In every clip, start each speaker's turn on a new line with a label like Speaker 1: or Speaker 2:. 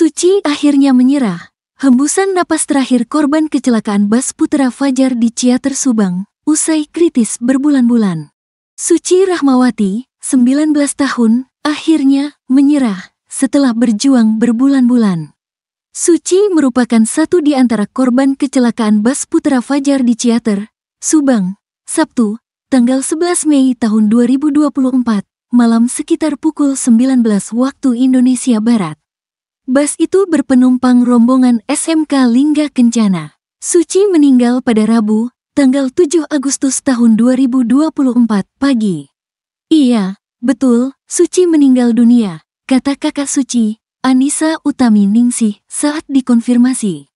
Speaker 1: Suci akhirnya menyerah. Hembusan napas terakhir korban kecelakaan bus Putra Fajar di Ciater Subang, usai kritis berbulan-bulan. Suci Rahmawati, 19 tahun, akhirnya menyerah setelah berjuang berbulan-bulan. Suci merupakan satu di antara korban kecelakaan bus Putra Fajar di Ciater, Subang, Sabtu, tanggal 11 Mei tahun 2024, malam sekitar pukul 19 waktu Indonesia Barat. Bas itu berpenumpang rombongan SMK Lingga Kencana. Suci meninggal pada Rabu, tanggal 7 Agustus tahun 2024 pagi. Iya, betul, Suci meninggal dunia, kata kakak Suci, Anissa Utami Ningsih saat dikonfirmasi.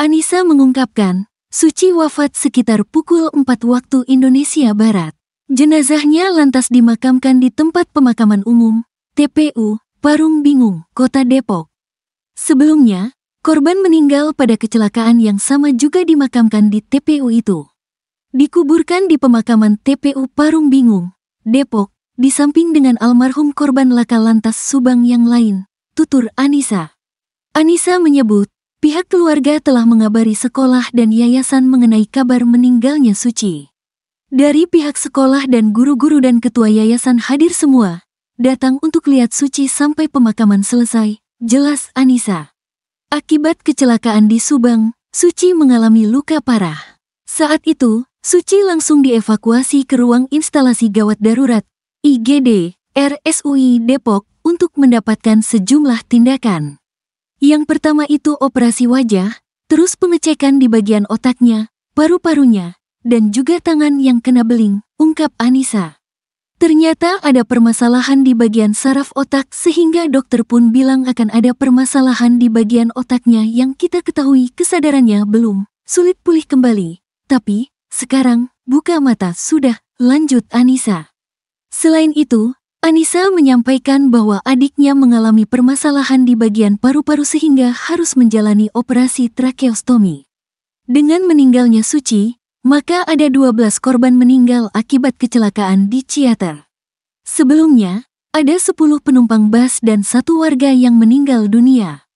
Speaker 1: Anissa mengungkapkan, Suci wafat sekitar pukul 4 waktu Indonesia Barat. Jenazahnya lantas dimakamkan di tempat pemakaman umum, TPU, Parung Bingung, Kota Depok. Sebelumnya, korban meninggal pada kecelakaan yang sama juga dimakamkan di TPU itu. Dikuburkan di pemakaman TPU Parung Bingung, Depok, di samping dengan almarhum korban laka lantas Subang yang lain, tutur Anissa. Anissa menyebut, pihak keluarga telah mengabari sekolah dan yayasan mengenai kabar meninggalnya Suci. Dari pihak sekolah dan guru-guru dan ketua yayasan hadir semua, datang untuk lihat Suci sampai pemakaman selesai, jelas Anissa. Akibat kecelakaan di Subang, Suci mengalami luka parah. Saat itu, Suci langsung dievakuasi ke ruang instalasi gawat darurat, IGD, RSUI Depok, untuk mendapatkan sejumlah tindakan. Yang pertama itu operasi wajah, terus pengecekan di bagian otaknya, paru-parunya, dan juga tangan yang kena beling, ungkap Anissa. Ternyata ada permasalahan di bagian saraf otak sehingga dokter pun bilang akan ada permasalahan di bagian otaknya yang kita ketahui kesadarannya belum sulit pulih kembali. Tapi, sekarang, buka mata sudah, lanjut Anissa. Selain itu, Anissa menyampaikan bahwa adiknya mengalami permasalahan di bagian paru-paru sehingga harus menjalani operasi trakeostomi. Dengan meninggalnya Suci, maka ada 12 korban meninggal akibat kecelakaan di Ciater. Sebelumnya, ada 10 penumpang bus dan satu warga yang meninggal dunia.